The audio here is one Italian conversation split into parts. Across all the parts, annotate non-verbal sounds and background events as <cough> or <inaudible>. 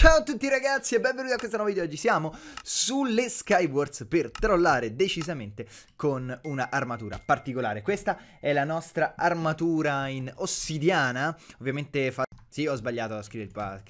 Ciao a tutti ragazzi e benvenuti a questo nuovo video, oggi siamo sulle Skywards per trollare decisamente con una armatura particolare Questa è la nostra armatura in ossidiana, ovviamente fa... Sì, ho sbagliato a, il a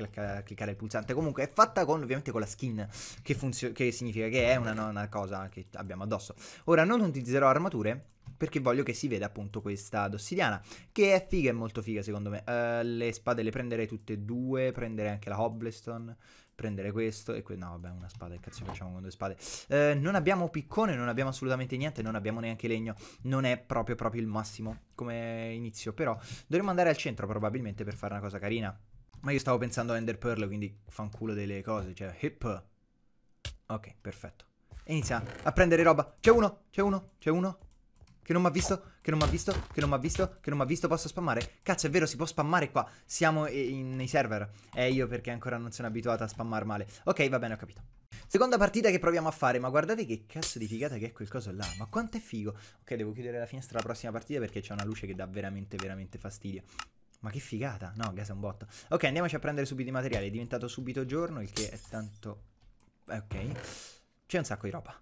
cliccare il pulsante. Comunque è fatta con, ovviamente, con la skin, che, che significa che è una, una, cosa che abbiamo addosso. Ora non utilizzerò armature, perché voglio che si veda appunto questa dossidiana, che è figa, è molto figa secondo me. Uh, le spade le prenderei tutte e due, prendere anche la Hobblestone, prendere questo e questo. No, vabbè, una spada, che cazzo facciamo con due spade? Uh, non abbiamo piccone, non abbiamo assolutamente niente, non abbiamo neanche legno, non è proprio proprio il massimo come inizio, però dovremmo andare al centro probabilmente per fare una cosa carina. Ma io stavo pensando a Ender Pearl, quindi fanculo delle cose, cioè hip. Ok, perfetto. E inizia a prendere roba. C'è uno, c'è uno, c'è uno. Che non mi ha visto, che non mi ha visto, che non mi ha visto, che non mi ha visto, posso spammare? Cazzo, è vero, si può spammare qua. Siamo in, nei server. Eh, io perché ancora non sono abituato a spammare male. Ok, va bene, ho capito. Seconda partita che proviamo a fare, ma guardate che cazzo di figata che è quel coso là, ma quanto è figo. Ok, devo chiudere la finestra la prossima partita perché c'è una luce che dà veramente, veramente fastidio. Ma che figata, no, gas è un botto. Ok, andiamoci a prendere subito i materiali, è diventato subito giorno, il che è tanto... Ok, c'è un sacco di roba.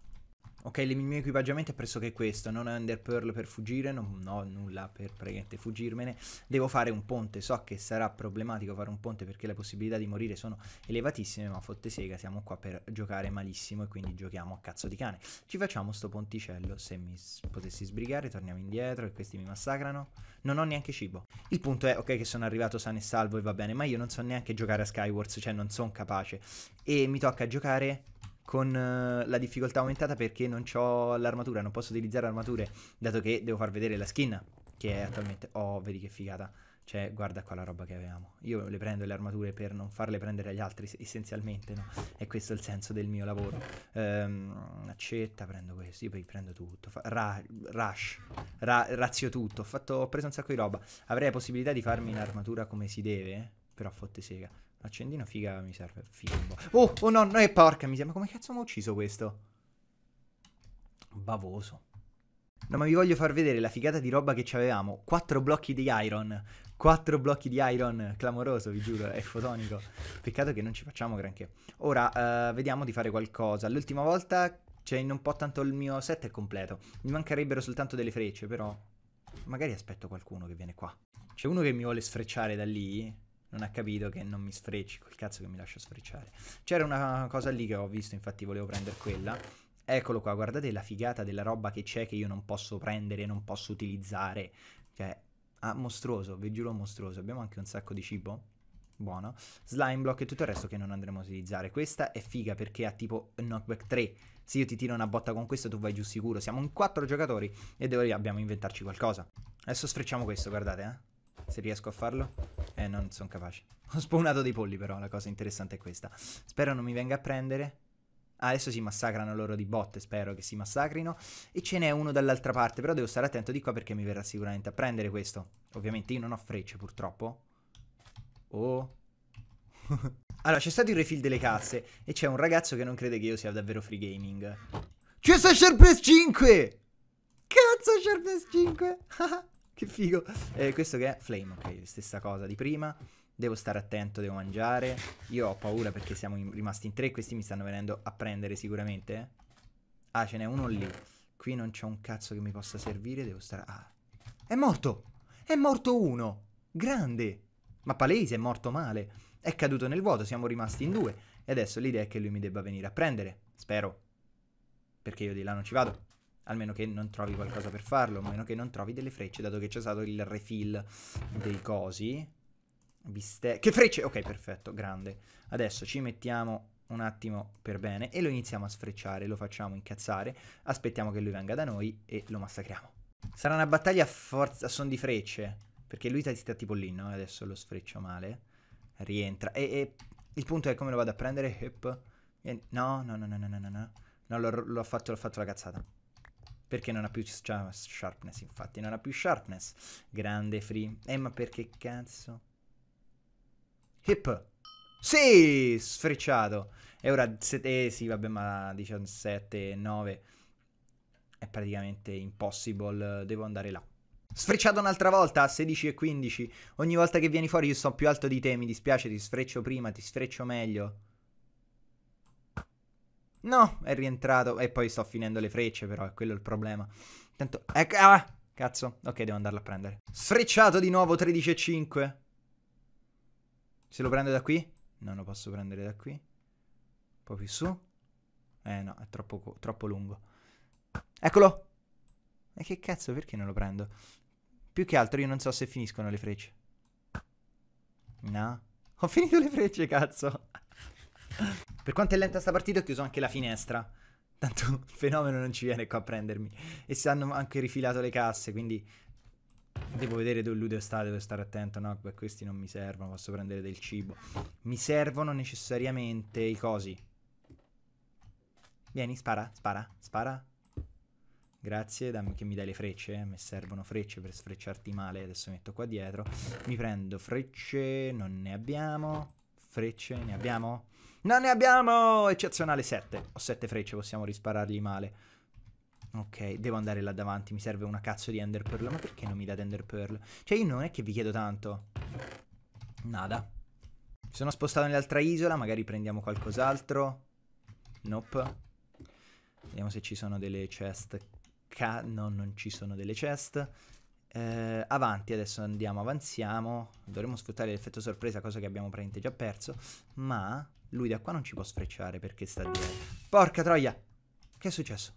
Ok, il mio equipaggiamento è pressoché questo, non ho Ender Pearl per fuggire, non ho nulla per praticamente fuggirmene. Devo fare un ponte, so che sarà problematico fare un ponte perché le possibilità di morire sono elevatissime, ma fotte sega, siamo qua per giocare malissimo e quindi giochiamo a cazzo di cane. Ci facciamo sto ponticello, se mi potessi sbrigare torniamo indietro e questi mi massacrano. Non ho neanche cibo. Il punto è, ok, che sono arrivato sano e salvo e va bene, ma io non so neanche giocare a Skywars, cioè non sono capace. E mi tocca giocare con uh, la difficoltà aumentata perché non ho l'armatura, non posso utilizzare armature, dato che devo far vedere la skin che è attualmente... Oh, vedi che figata. Cioè, guarda qua la roba che avevamo. Io le prendo le armature per non farle prendere agli altri, essenzialmente, no? E questo è il senso del mio lavoro. Um, accetta, prendo questo, io poi prendo tutto. Fa ra rush, ra razio tutto. Ho, fatto, ho preso un sacco di roba. Avrei la possibilità di farmi un'armatura come si deve, però fotte sega. Accendino figa mi serve. Figa Oh, oh no, no, è eh, porca miseria. Ma come cazzo mi ha ucciso questo? Bavoso. No, ma vi voglio far vedere la figata di roba che ci avevamo. Quattro blocchi di iron. Quattro blocchi di iron. Clamoroso, vi giuro, è fotonico. Peccato che non ci facciamo granché. Ora, uh, vediamo di fare qualcosa. L'ultima volta, cioè, non po' tanto il mio set è completo. Mi mancherebbero soltanto delle frecce, però... Magari aspetto qualcuno che viene qua. C'è uno che mi vuole sfrecciare da lì non ha capito che non mi sfrecci, quel cazzo che mi lascia sfrecciare. C'era una cosa lì che ho visto, infatti volevo prendere quella. Eccolo qua, guardate la figata della roba che c'è che io non posso prendere, non posso utilizzare. Cioè, ah, mostruoso, vi giuro mostruoso. Abbiamo anche un sacco di cibo buono. Slime block e tutto il resto che non andremo a utilizzare. Questa è figa perché ha tipo knockback 3. Se io ti tiro una botta con questo tu vai giù sicuro. Siamo in 4 giocatori e dobbiamo inventarci qualcosa. Adesso sfrecciamo questo, guardate, eh. Se riesco a farlo. Eh, non sono capace. <laughs> Ho spawnato dei polli però, la cosa interessante è questa. Spero non mi venga a prendere. Ah, adesso si massacrano loro di botte, spero che si massacrino. E ce n'è uno dall'altra parte, però devo stare attento di qua perché mi verrà sicuramente a prendere questo. Ovviamente io non ho frecce purtroppo. Oh... <laughs> allora, c'è stato il refill delle casse e c'è un ragazzo che non crede che io sia davvero free gaming. C'è sta Sharpness 5! Cazzo Sharpness 5! <laughs> che figo. Eh, questo che è Flame, ok, stessa cosa di prima. Devo stare attento, devo mangiare. Io ho paura perché siamo in, rimasti in tre. Questi mi stanno venendo a prendere sicuramente. Ah, ce n'è uno lì. Qui non c'è un cazzo che mi possa servire. Devo stare... Ah. È morto! È morto uno! Grande! Ma palese, è morto male. È caduto nel vuoto, siamo rimasti in due. E adesso l'idea è che lui mi debba venire a prendere. Spero. Perché io di là non ci vado. Almeno che non trovi qualcosa per farlo, a meno che non trovi delle frecce, dato che c'è stato il refill dei cosi. Biste Che frecce? Ok, perfetto, grande. Adesso ci mettiamo un attimo per bene e lo iniziamo a sfrecciare, lo facciamo incazzare, aspettiamo che lui venga da noi e lo massacriamo. Sarà una battaglia a forza, son di frecce, perché lui sta tipo lì, no? Adesso lo sfreccio male, rientra e, e il punto è come lo vado a prendere, hip, no, no, no, no, no, no, no, no, l'ho fatto, l'ho fatto la cazzata. Perché non ha più sh- cioè, sharpness, infatti, non ha più sharpness. Grande free. Eh, ma perché cazzo? Hip. Sì, sfrecciato. E ora, se, eh, sì, vabbè, ma 17, 9 è praticamente impossible. Devo andare là. Sfrecciato un'altra volta a 16 e 15. Ogni volta che vieni fuori io sono più alto di te, mi dispiace, ti sfreccio prima, ti sfreccio meglio. No, è rientrato. E poi sto finendo le frecce, però, è quello il problema. Tanto. Ecco. Ah! Cazzo. Ok, devo andarlo a prendere. Sfrecciato di nuovo 13,5. Se lo prendo da qui? Non lo posso prendere da qui. Un po' più su. Eh no, è troppo, troppo lungo. Eccolo! E che cazzo, perché non lo prendo? Più che altro io non so se finiscono le frecce. No. Ho finito le frecce, cazzo. Per quanto è lenta sta partita ho chiuso anche la finestra. Tanto <laughs> il fenomeno non ci viene qua a prendermi. E si hanno anche rifilato le casse, quindi... Devo vedere dove lui deve stare, devo stare attento, no? Beh, questi non mi servono, posso prendere del cibo. Mi servono necessariamente i cosi. Vieni, spara, spara, spara. Grazie, dammi che mi dai le frecce, eh. mi servono frecce per sfrecciarti male, adesso metto qua dietro. Mi prendo frecce, non ne abbiamo. Frecce, ne abbiamo? Non ne abbiamo! Eccezionale 7. Ho 7 frecce, possiamo risparargli male. Ok, devo andare là davanti, mi serve una cazzo di Ender Pearl. Ma perché non mi date Ender Pearl? Cioè, io non è che vi chiedo tanto. Nada. Mi sono spostato nell'altra isola, magari prendiamo qualcos'altro. Nope. Vediamo se ci sono delle chest. Ca no, non ci sono delle chest. Eh, avanti, adesso andiamo, avanziamo. Dovremmo sfruttare l'effetto sorpresa, cosa che abbiamo praticamente già perso. Ma lui da qua non ci può sfrecciare perché sta dietro. Porca troia! Che è successo?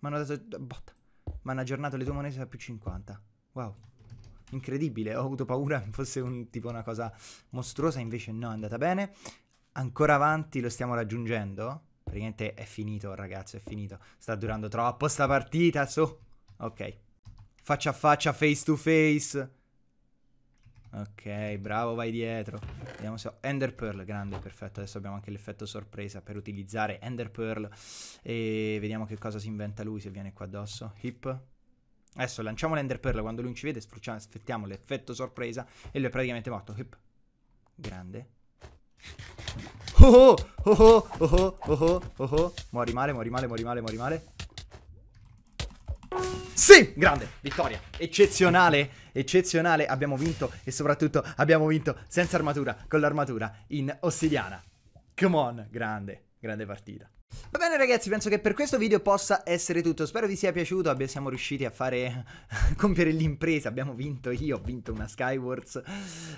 Mi hanno dato... Botta. Mi hanno aggiornato le tue monete da più 50. Wow. Incredibile, ho avuto paura <laughs> fosse un, tipo una cosa mostruosa, invece no, è andata bene. Ancora avanti, lo stiamo raggiungendo. Praticamente è finito, ragazzi, è finito. Sta durando troppo sta partita, su. So. Ok. Faccia a faccia, face to face. Ok, bravo, vai dietro. Vediamo se ho Ender Pearl, grande, perfetto. Adesso abbiamo anche l'effetto sorpresa per utilizzare Ender Pearl. E vediamo che cosa si inventa lui se viene qua addosso. Hip. Adesso lanciamo l'Ender Pearl quando lui non ci vede, aspettiamo l'effetto sorpresa e lui è praticamente morto. Hip. Grande. Oh oh, oh oh, oh oh, oh oh, oh oh. Muori male, muori male, muori male, muori male. Sì, grande, vittoria, eccezionale, eccezionale, abbiamo vinto e soprattutto abbiamo vinto senza armatura, con l'armatura in ossidiana. Come on, grande, grande partita. Va bene ragazzi, penso che per questo video possa essere tutto, spero vi sia piaciuto, abbia, siamo riusciti a fare, <laughs> compiere l'impresa, abbiamo vinto io, ho vinto una Skywards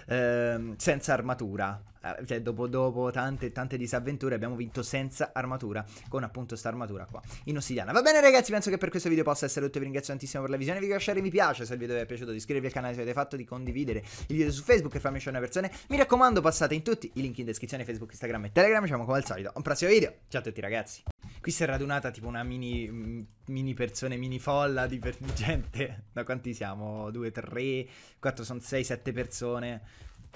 ehm, senza armatura, Ah, cioè dopo, dopo tante, tante disavventure abbiamo vinto senza armatura, con appunto sta armatura qua, in ossidiana. Va bene ragazzi, penso che per questo video possa essere tutto, vi ringrazio tantissimo per la visione, vi lasciare mi piace se il video vi è piaciuto, di iscrivervi al canale se avete fatto, di condividere il video su Facebook e farmi una persona Mi raccomando, passate in tutti i link in descrizione, Facebook, Instagram e Telegram, ci vediamo come al solito, un prossimo video, ciao a tutti ragazzi. Qui si è radunata tipo una mini, mm, mini persone, mini folla di, per, di gente, da quanti siamo? 2, 3, 4, sono 6, 7 persone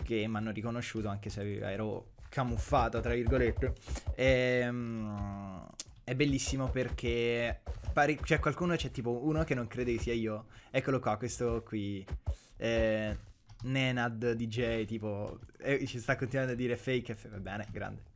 che mi hanno riconosciuto anche se ero camuffato, tra virgolette. E, um, è bellissimo perché pari- c'è cioè, qualcuno, c'è tipo uno che non crede che sia io. Eccolo qua, questo qui. Eh, Nenad DJ, tipo, eh, ci sta continuando a dire fake, va bene, grande.